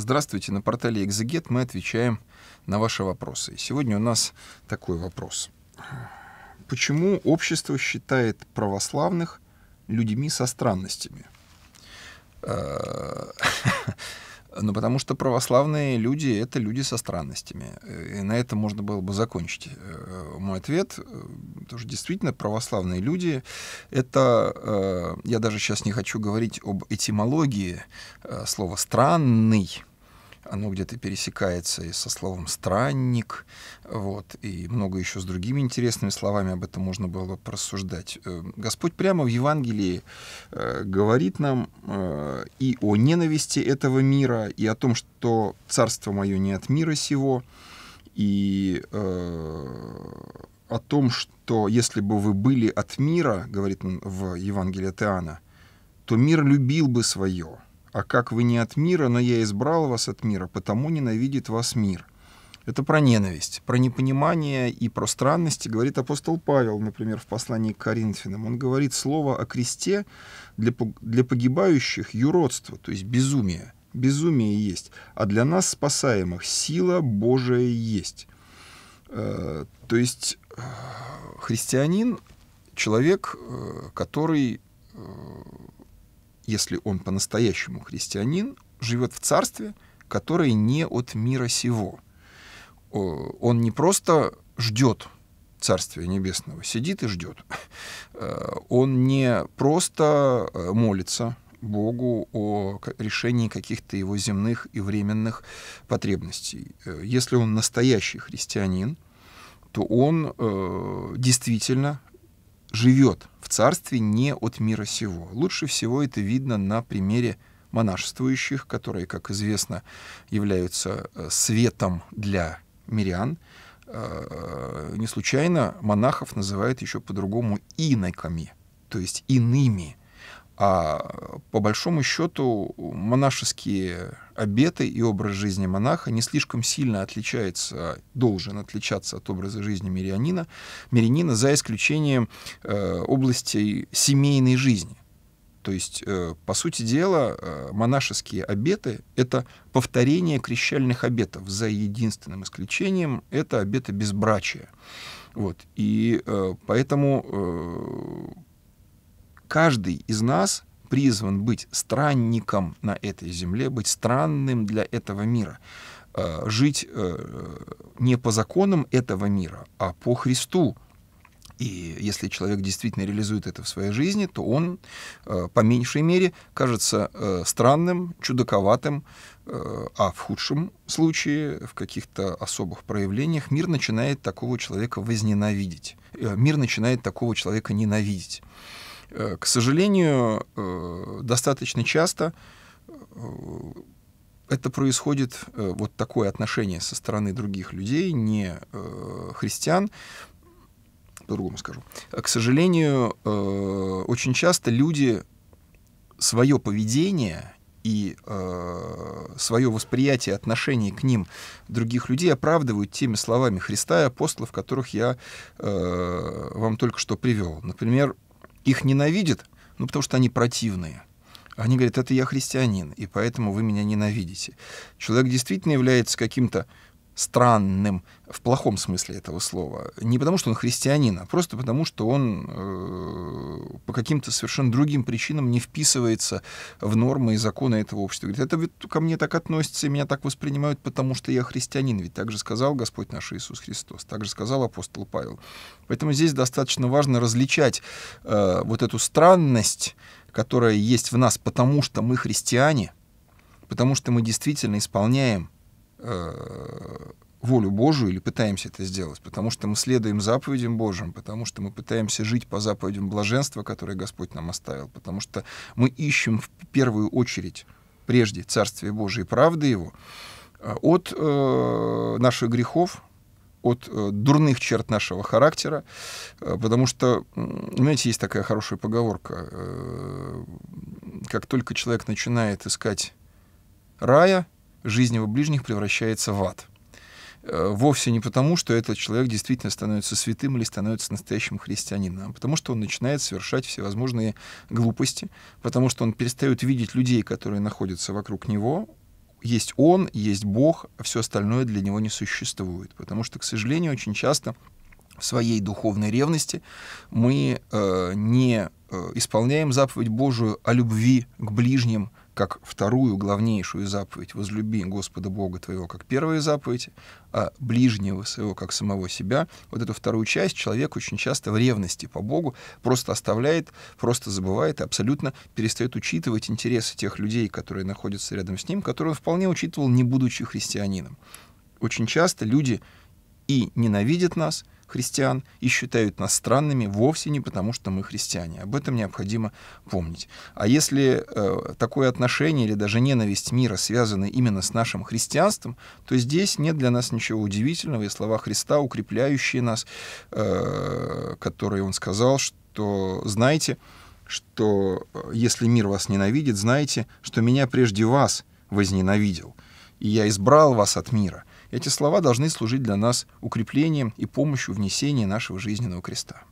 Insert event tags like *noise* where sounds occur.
Здравствуйте, на портале «Экзегет» мы отвечаем на ваши вопросы. И сегодня у нас такой вопрос. Почему общество считает православных людьми со странностями? Э, *laughs* ну, потому что православные люди — это люди со странностями. Э, и на этом можно было бы закончить э, мой ответ. Потому что действительно православные люди — это... Я даже сейчас не хочу говорить об этимологии слова «странный», оно где-то пересекается и со словом «странник», вот, и много еще с другими интересными словами об этом можно было порассуждать. Э, Господь прямо в Евангелии э, говорит нам э, и о ненависти этого мира, и о том, что «царство мое не от мира сего», и о том, что если бы вы были от мира, говорит он в Евангелии от Иоанна, то мир любил бы свое — а как вы не от мира, но я избрал вас от мира, потому ненавидит вас мир. Это про ненависть, про непонимание и про странности говорит апостол Павел, например, в послании к Коринфянам. Он говорит слово о кресте для, для погибающих юродство, то есть безумие. Безумие есть, а для нас спасаемых сила Божия есть. Э, то есть э, христианин — человек, э, который если он по-настоящему христианин, живет в царстве, которое не от мира сего. Он не просто ждет Царствия Небесного, сидит и ждет. Э, он не просто э, молится Богу о решении каких-то его земных и временных потребностей. Э, если он настоящий христианин, то он э, действительно живет в царстве не от мира сего. Лучше всего это видно на примере монашествующих, которые, как известно, являются э, светом для мирян. Э, не случайно монахов называют еще по-другому иноками, то есть иными. А по большому счету монашеские обеты и образ жизни монаха не слишком сильно отличается, должен отличаться от образа жизни мирянина, мирянина за исключением э, области семейной жизни. То есть, э, по сути дела, э, монашеские обеты — это повторение крещальных обетов, за единственным исключением — это обеты безбрачия. Вот. И э, поэтому э, каждый из нас призван быть странником на этой земле, быть странным для этого мира э, жить э, не по законам этого мира, а по Христу. И если человек действительно реализует это в своей жизни, то он, э, по меньшей мере, кажется странным, чудаковатым, а в худшем случае, в каких-то особых проявлениях, мир начинает такого человека возненавидеть. Мир начинает такого человека ненавидеть. Э, к сожалению, э, достаточно часто э, это происходит, вот такое отношение со стороны других людей, не христиан, по-другому скажу. К сожалению, очень часто люди свое поведение и э, свое восприятие отношений к ним других людей оправдывают теми словами Христа и апостолов, которых я э, вам только что привел. Например, их ненавидят, ну, потому что они противные. Они говорят, это я христианин, и поэтому вы меня ненавидите. Человек действительно является каким-то странным в плохом смысле этого слова. Не потому, что он христианин, а просто потому, что он э, по каким-то совершенно другим причинам не вписывается в нормы и законы этого общества. Говорит, это ведь ко мне так относится, и меня так воспринимают, потому что я христианин. Ведь так же сказал Господь наш Иисус Христос, так же сказал апостол Павел. Поэтому здесь достаточно важно различать э, вот эту странность, которая есть в нас, потому что мы христиане, потому что мы действительно исполняем Э, волю Божию или пытаемся это сделать, потому что мы следуем заповедям Божьим, потому что мы пытаемся жить по заповедям блаженства, которые Господь нам оставил, потому что мы ищем в первую очередь прежде Царствие Божие и правды Его э, от э, наших грехов, от э, дурных черт нашего характера, э, потому что, знаете, есть такая хорошая поговорка, э, как только человек начинает искать рая, жизнь его ближних превращается в ад. Э, вовсе не потому, что этот человек действительно становится святым или становится настоящим христианином, а потому что он начинает совершать всевозможные глупости, потому что он перестает видеть людей, которые находятся вокруг него, есть он, есть Бог, а все остальное для него не существует. Потому что, к сожалению, очень часто в своей духовной ревности мы э, не э, исполняем заповедь Божию о любви к ближним, как вторую главнейшую заповедь «возлюби Господа Бога твоего» как первая заповедь, а ближнего своего как самого себя, вот эту вторую часть человек очень часто в ревности по Богу просто оставляет, просто забывает и абсолютно перестает учитывать интересы тех людей, которые находятся рядом с ним, которые он вполне учитывал, не будучи христианином. Очень часто люди и ненавидят нас — христиан и считают нас странными вовсе не потому, что мы христиане. Об этом необходимо помнить. А если э, такое отношение или даже ненависть мира связаны именно с нашим христианством, то здесь нет для нас ничего удивительного, и слова Христа, укрепляющие нас, э, которые он сказал, что знаете, что э, если мир вас ненавидит, знаете, что меня прежде вас возненавидел, и я избрал вас от мира. Эти слова должны служить для нас укреплением и помощью внесения нашего жизненного креста.